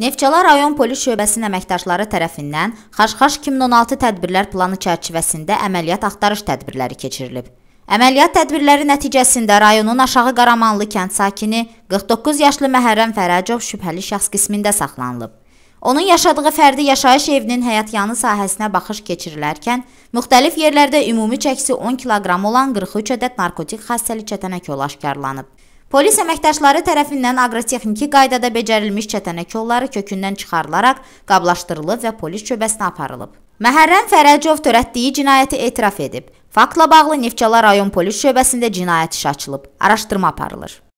Neftçala rayon polis şöbəsinin əməkdaşları tərəfindən Xaşxaş 2016 tədbirlər planı çərçivəsində əməliyyat axtarış tədbirləri keçirilib. Əməliyyat tədbirləri nəticəsində rayonun aşağı Qaramanlı kənd sakini 49 yaşlı Məhərrəm Fərəcov şübhəli şəxs qismində saxlanılıb. Onun yaşadığı fərdi yaşayış evinin həyatyanı sahəsinə baxış keçirilərkən müxtəlif yerlərdə ümumi çəkisi 10 kiloqram olan 43 ədəd narkotik xassəli çətənək yolu aşkarlanıb. Polis əməkdaşları tərəfindən aqrotexniki qaydada becərilmiş çətənək yolları kökündən çıxarılaraq qablaşdırılıb və polis şöbəsinə aparılıb. Məhərrəm Fərəcov törətdiyi cinayəti etiraf edib. Faktla bağlı Neftçala rayon polis şöbəsində cinayət işi açılıb. Araşdırma aparılır.